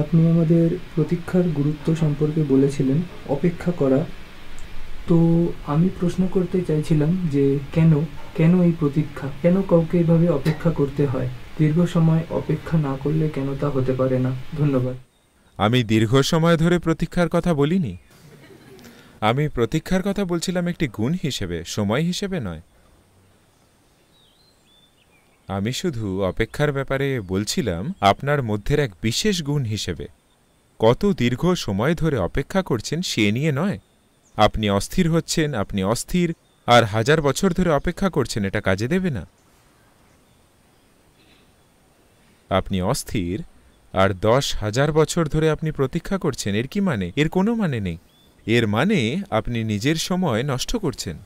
আপনি আমাদের প্রতীক্ষার গুরুত্ব সম্পর্কে বলেছিলেন অপেক্ষা করা তো আমি প্রশ্ন করতে চাইছিলাম যে কেন কেন এই প্রতীক্ষা কেন কাউকে এভাবে অপেক্ষা করতে হয় দীর্ঘ সময় অপেক্ষা না করলে কেন তা হতে পারে না ধন্যবাদ আমি দীর্ঘ সময় ধরে প্রতীক্ষার কথা বলিনি আমি প্রতীক্ষার কথা বলছিলাম একটি গুণ হিসেবে সময় হিসেবে নয় আমি শুধু অপেক্ষার ব্যাপারে বলছিলাম আপনার মধ্যের এক বিশেষ গুণ হিসেবে কত দীর্ঘ সময় ধরে অপেক্ষা করছেন সে নিয়ে নয় আপনি অস্থির হচ্ছেন আপনি অস্থির আর হাজার বছর ধরে অপেক্ষা করছেন এটা কাজে দেবে না আপনি অস্থির আর দশ হাজার বছর ধরে আপনি প্রতীক্ষা করছেন এর কি মানে এর কোনো মানে নেই এর মানে আপনি নিজের সময় নষ্ট করছেন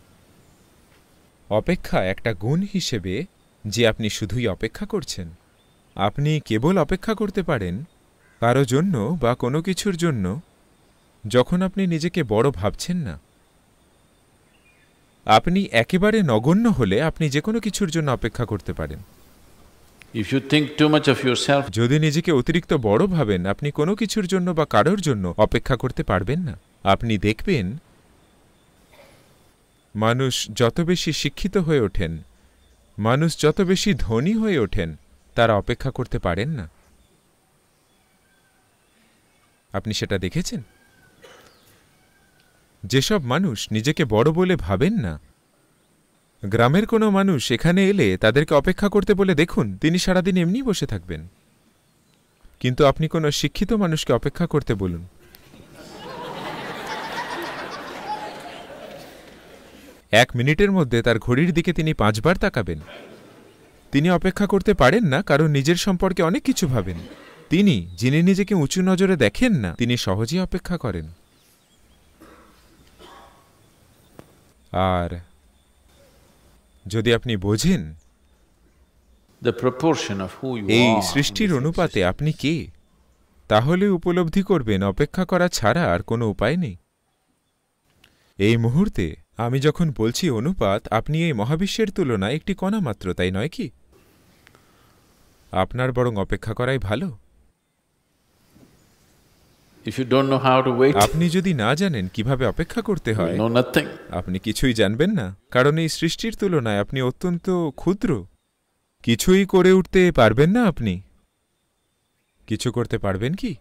অপেক্ষা একটা গুণ হিসেবে যে আপনি শুধুই অপেক্ষা করছেন আপনি কেবল অপেক্ষা করতে পারেন কারো জন্য বা কোনো কিছুর জন্য যখন আপনি নিজেকে বড় ভাবছেন না আপনি একেবারে নগণ্য হলে আপনি যে কোনো কিছুর জন্য অপেক্ষা করতে পারেন ইউ টু যদি নিজেকে অতিরিক্ত বড় ভাবেন আপনি কোনো কিছুর জন্য বা কারোর জন্য অপেক্ষা করতে পারবেন না আপনি দেখবেন মানুষ যত বেশি শিক্ষিত হয়ে ওঠেন মানুষ যত বেশি ধনী হয়ে ওঠেন তারা অপেক্ষা করতে পারেন না আপনি সেটা দেখেছেন যেসব মানুষ নিজেকে বড় বলে ভাবেন না গ্রামের কোনো মানুষ এখানে এলে তাদেরকে অপেক্ষা করতে বলে দেখুন তিনি সারাদিন এমনি বসে থাকবেন কিন্তু আপনি কোনো শিক্ষিত মানুষকে অপেক্ষা করতে বলুন এক মিনিটের মধ্যে তার ঘড়ির দিকে তিনি পাঁচবার তাকাবেন তিনি অপেক্ষা করতে পারেন না কারণ নিজের সম্পর্কে অনেক কিছু ভাবেন তিনি যিনি নিজেকে উঁচু নজরে দেখেন না তিনি সহজেই অপেক্ষা করেন আর যদি আপনি বোঝেন এই সৃষ্টির অনুপাতে আপনি কে তাহলে উপলব্ধি করবেন অপেক্ষা করা ছাড়া আর কোনো উপায় নেই এই মুহূর্তে আমি যখন বলছি অনুপাত আপনি এই মহাবিশ্বের তুলনায় একটি কণা মাত্র তাই নয় কি আপনার বরং অপেক্ষা করাই ভালো আপনি যদি না জানেন কিভাবে অপেক্ষা করতে হয় আপনি কিছুই জানবেন না কারণ এই সৃষ্টির তুলনায় আপনি অত্যন্ত ক্ষুদ্র কিছুই করে উঠতে পারবেন না আপনি কিছু করতে পারবেন কি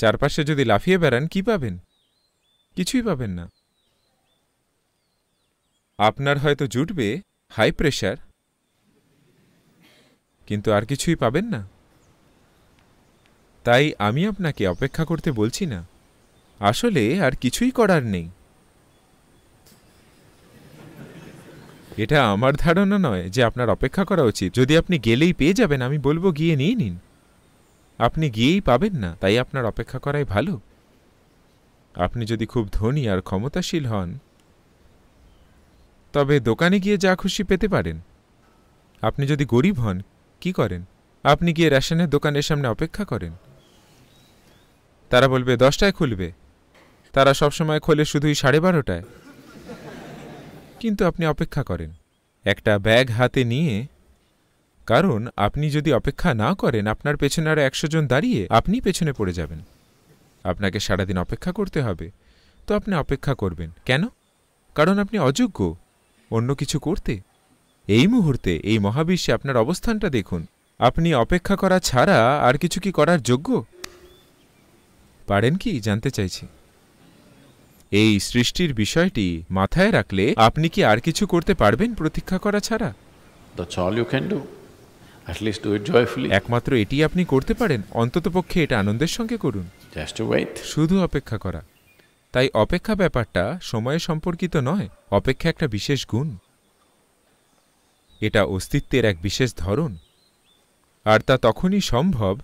চারপাশে যদি লাফিয়ে বেড়ান কি পাবেন কিছুই পাবেন না আপনার হয়তো জুটবে হাই প্রেশার কিন্তু আর কিছুই পাবেন না তাই আমি আপনাকে অপেক্ষা করতে বলছি না আসলে আর কিছুই করার নেই এটা আমার ধারণা নয় যে আপনার অপেক্ষা করা উচিত যদি আপনি গেলেই পেয়ে যাবেন আমি বলবো গিয়ে নিয়ে নিন আপনি গিয়েই পাবেন না তাই আপনার অপেক্ষা করাই ভালো আপনি যদি খুব ধনী আর ক্ষমতাশীল হন তবে দোকানে গিয়ে যা খুশি পেতে পারেন আপনি যদি গরিব হন কি করেন আপনি গিয়ে রেশনের দোকানের সামনে অপেক্ষা করেন তারা বলবে দশটায় খুলবে তারা সবসময় খোলে শুধুই সাড়ে বারোটায় কিন্তু আপনি অপেক্ষা করেন একটা ব্যাগ হাতে নিয়ে কারণ আপনি যদি অপেক্ষা না করেন আপনার পেছনে আরও একশো জন দাঁড়িয়ে আপনি পেছনে পড়ে যাবেন আপনাকে সারাদিন অপেক্ষা করতে হবে তো আপনি অপেক্ষা করবেন কেন কারণ আপনি অযোগ্য অন্য কিছু করতে এই মুহূর্তে এই মহাবিশ্বে আপনার অবস্থানটা দেখুন আপনি অপেক্ষা করা ছাড়া আর কিছু কি করার যোগ্য পারেন কি জানতে চাইছি এই সৃষ্টির বিষয়টি মাথায় রাখলে আপনি কি আর কিছু করতে পারবেন প্রতীক্ষা করা ছাড়া একমাত্র এটি আপনি করতে পারেন অন্ততপক্ষে এটা আনন্দের সঙ্গে করুন শুধু অপেক্ষা করা তাই অপেক্ষা ব্যাপারটা সময়ে সম্পর্কিত নয় অপেক্ষা একটা বিশেষ গুণ এটা অস্তিত্বের এক বিশেষ ধরন আর তা তখনই সম্ভব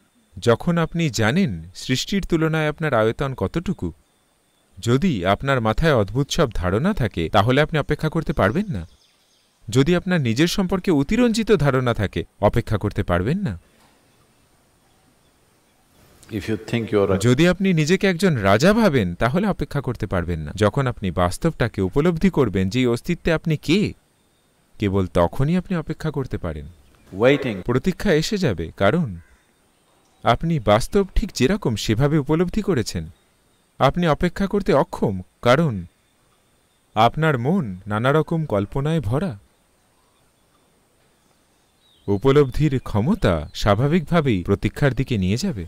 যখন আপনি জানেন সৃষ্টির তুলনায় আপনার আয়তন কতটুকু যদি আপনার মাথায় অদ্ভুত সব ধারণা থাকে তাহলে আপনি অপেক্ষা করতে পারবেন না যদি আপনার নিজের সম্পর্কে অতিরঞ্জিত ধারণা থাকে অপেক্ষা করতে পারবেন না যদি আপনি নিজেকে একজন রাজা ভাবেন তাহলে অপেক্ষা করতে পারবেন না যখন আপনি বাস্তবটাকে উপলব্ধি করবেন যে অস্তিত্বে আপনি কে কেবল তখনই আপনি অপেক্ষা করতে পারেন প্রতীক্ষা এসে যাবে কারণ আপনি বাস্তব ঠিক যেরকম সেভাবে উপলব্ধি করেছেন আপনি অপেক্ষা করতে অক্ষম কারণ আপনার মন নানা রকম কল্পনায় ভরা উপলব্ধির ক্ষমতা স্বাভাবিকভাবেই প্রতীক্ষার দিকে নিয়ে যাবে